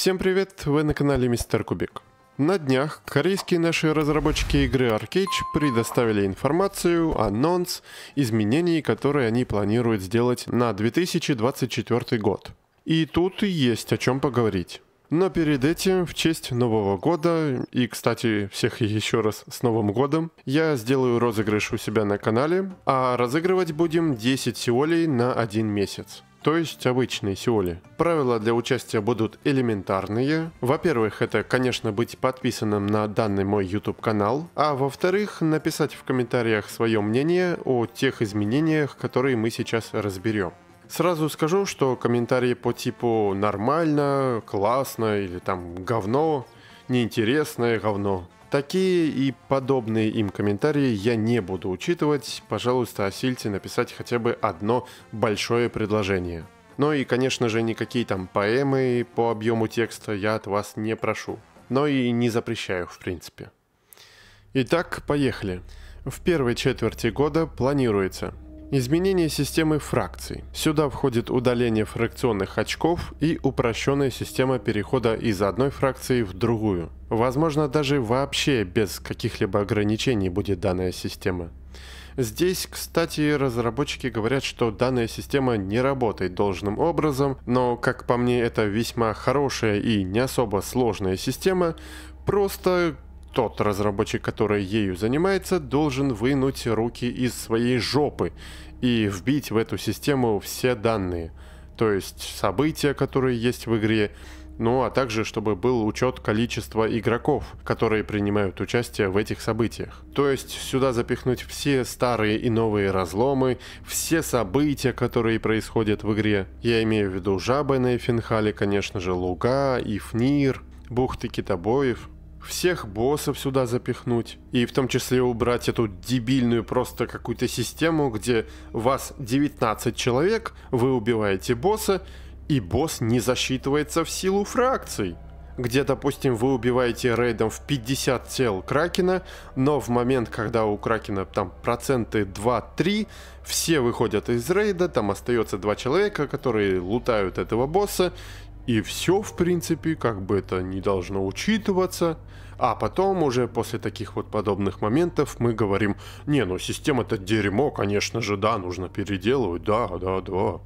Всем привет, вы на канале Мистер Кубик. На днях корейские наши разработчики игры Arcage предоставили информацию, анонс изменений, которые они планируют сделать на 2024 год. И тут есть о чем поговорить. Но перед этим, в честь Нового года, и, кстати, всех еще раз с Новым годом, я сделаю розыгрыш у себя на канале, а разыгрывать будем 10 сиолей на один месяц то есть обычной Сеуле. Правила для участия будут элементарные. Во-первых, это, конечно, быть подписанным на данный мой YouTube канал, а во-вторых, написать в комментариях свое мнение о тех изменениях, которые мы сейчас разберем. Сразу скажу, что комментарии по типу «нормально», «классно» или там «говно», «неинтересное говно» Такие и подобные им комментарии я не буду учитывать. Пожалуйста, осильте написать хотя бы одно большое предложение. Ну и, конечно же, никакие там поэмы по объему текста я от вас не прошу. Но и не запрещаю, в принципе. Итак, поехали. В первой четверти года планируется Изменение системы фракций. Сюда входит удаление фракционных очков и упрощенная система перехода из одной фракции в другую. Возможно, даже вообще без каких-либо ограничений будет данная система. Здесь, кстати, разработчики говорят, что данная система не работает должным образом, но, как по мне, это весьма хорошая и не особо сложная система, просто тот разработчик, который ею занимается, должен вынуть руки из своей жопы и вбить в эту систему все данные. То есть события, которые есть в игре, ну а также чтобы был учет количества игроков, которые принимают участие в этих событиях. То есть сюда запихнуть все старые и новые разломы, все события, которые происходят в игре. Я имею в виду жабы на Эфенхале, конечно же, луга, Ифнир, бухты китобоев, всех боссов сюда запихнуть, и в том числе убрать эту дебильную просто какую-то систему, где вас 19 человек, вы убиваете босса, и босс не засчитывается в силу фракций. Где, допустим, вы убиваете рейдом в 50 тел Кракена, но в момент, когда у Кракена там проценты 2-3, все выходят из рейда, там остается два человека, которые лутают этого босса, и все, в принципе, как бы это не должно учитываться. А потом уже после таких вот подобных моментов мы говорим, не, ну система это дерьмо, конечно же, да, нужно переделывать, да, да, да.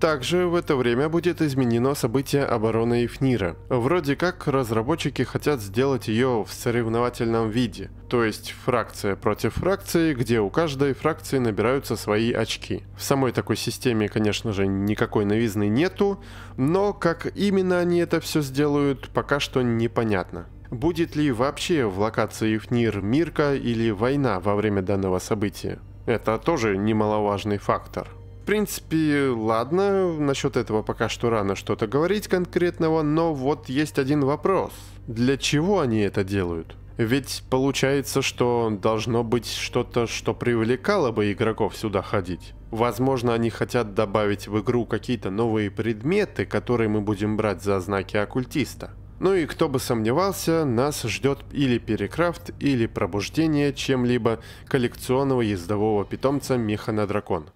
Также в это время будет изменено событие обороны Эфнира. Вроде как разработчики хотят сделать ее в соревновательном виде, то есть фракция против фракции, где у каждой фракции набираются свои очки. В самой такой системе, конечно же, никакой новизны нету, но как именно они это все сделают, пока что непонятно. Будет ли вообще в локации Эфнир мирка или война во время данного события? Это тоже немаловажный фактор принципе, ладно, насчет этого пока что рано что-то говорить конкретного, но вот есть один вопрос. Для чего они это делают? Ведь получается, что должно быть что-то, что привлекало бы игроков сюда ходить. Возможно, они хотят добавить в игру какие-то новые предметы, которые мы будем брать за знаки оккультиста. Ну и кто бы сомневался, нас ждет или перекрафт, или пробуждение чем-либо коллекционного ездового питомца Меха на Дракон.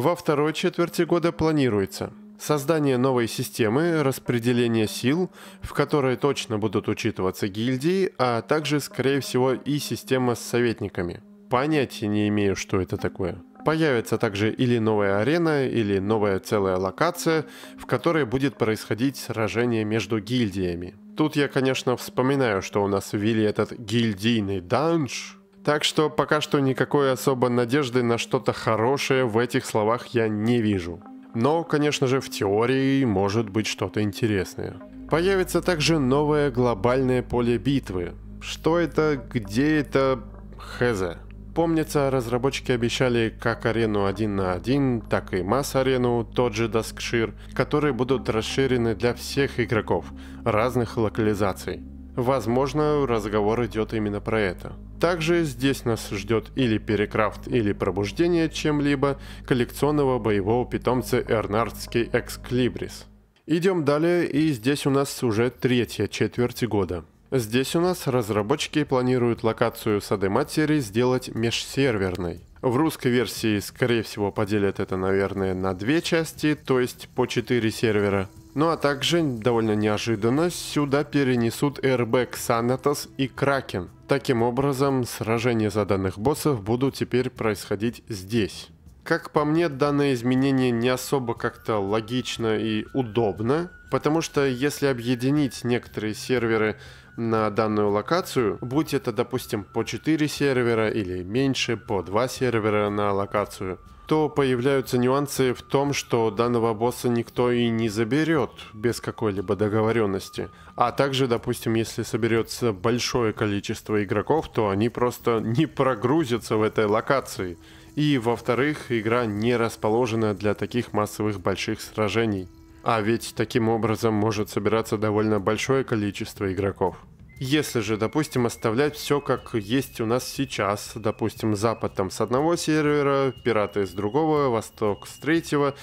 Во второй четверти года планируется создание новой системы распределения сил, в которой точно будут учитываться гильдии, а также, скорее всего, и система с советниками. Понятия не имею, что это такое. Появится также или новая арена, или новая целая локация, в которой будет происходить сражение между гильдиями. Тут я, конечно, вспоминаю, что у нас ввели этот гильдийный данж, так что пока что никакой особо надежды на что-то хорошее в этих словах я не вижу. Но, конечно же, в теории может быть что-то интересное. Появится также новое глобальное поле битвы. Что это, где это, хз. Помнится, разработчики обещали как арену 1 на 1, так и масс-арену, тот же Даскшир, которые будут расширены для всех игроков, разных локализаций. Возможно, разговор идет именно про это. Также здесь нас ждет или перекрафт, или пробуждение чем-либо коллекционного боевого питомца Эрнардский Эксклибрис. Идем далее, и здесь у нас уже третья четверть года. Здесь у нас разработчики планируют локацию сады матери сделать межсерверной. В русской версии, скорее всего, поделят это, наверное, на две части, то есть по 4 сервера. Ну а также, довольно неожиданно, сюда перенесут Airbag Sanatos и Кракен. Таким образом, сражения за данных боссов будут теперь происходить здесь. Как по мне, данное изменение не особо как-то логично и удобно, потому что если объединить некоторые серверы на данную локацию, будь это, допустим, по 4 сервера или меньше, по 2 сервера на локацию – то появляются нюансы в том, что данного босса никто и не заберет без какой-либо договоренности. А также, допустим, если соберется большое количество игроков, то они просто не прогрузятся в этой локации. И, во-вторых, игра не расположена для таких массовых больших сражений. А ведь таким образом может собираться довольно большое количество игроков. Если же, допустим, оставлять все как есть у нас сейчас, допустим, Запад там с одного сервера, пираты с другого, Восток с третьего,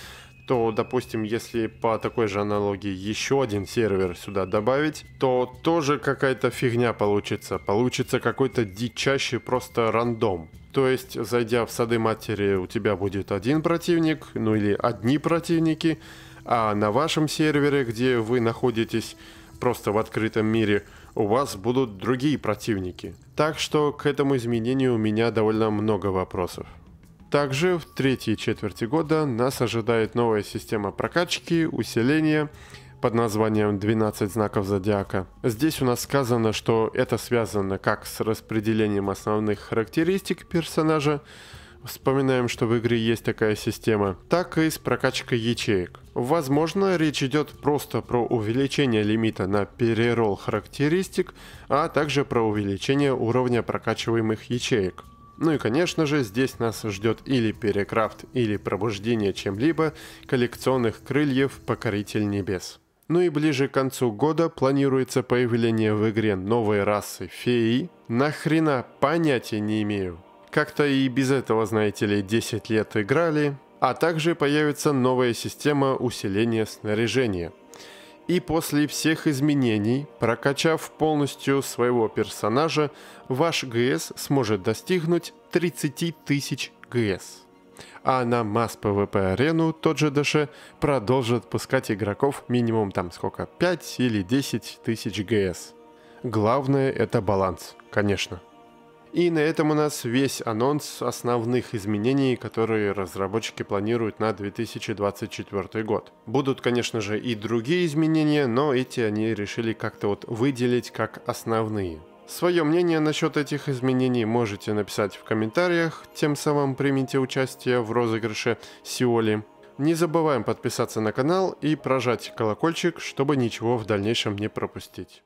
то, допустим, если по такой же аналогии еще один сервер сюда добавить, то тоже какая-то фигня получится. Получится какой-то дичащий просто рандом. То есть, зайдя в сады матери, у тебя будет один противник, ну или одни противники, а на вашем сервере, где вы находитесь, просто в открытом мире, у вас будут другие противники. Так что к этому изменению у меня довольно много вопросов. Также в третьей четверти года нас ожидает новая система прокачки, усиления под названием 12 знаков зодиака. Здесь у нас сказано, что это связано как с распределением основных характеристик персонажа, Вспоминаем, что в игре есть такая система, так и с прокачкой ячеек. Возможно, речь идет просто про увеличение лимита на переролл характеристик, а также про увеличение уровня прокачиваемых ячеек. Ну и конечно же, здесь нас ждет или перекрафт, или пробуждение чем-либо коллекционных крыльев Покоритель Небес. Ну и ближе к концу года планируется появление в игре новой расы феи. Нахрена понятия не имею как-то и без этого, знаете ли, 10 лет играли, а также появится новая система усиления снаряжения. И после всех изменений, прокачав полностью своего персонажа, ваш ГС сможет достигнуть 30 тысяч ГС. А на масс PvP арену тот же ДШ продолжит пускать игроков минимум там сколько, 5 или 10 тысяч ГС. Главное это баланс, конечно. И на этом у нас весь анонс основных изменений, которые разработчики планируют на 2024 год. Будут, конечно же, и другие изменения, но эти они решили как-то вот выделить как основные. Свое мнение насчет этих изменений можете написать в комментариях, тем самым примите участие в розыгрыше Сиоли. Не забываем подписаться на канал и прожать колокольчик, чтобы ничего в дальнейшем не пропустить.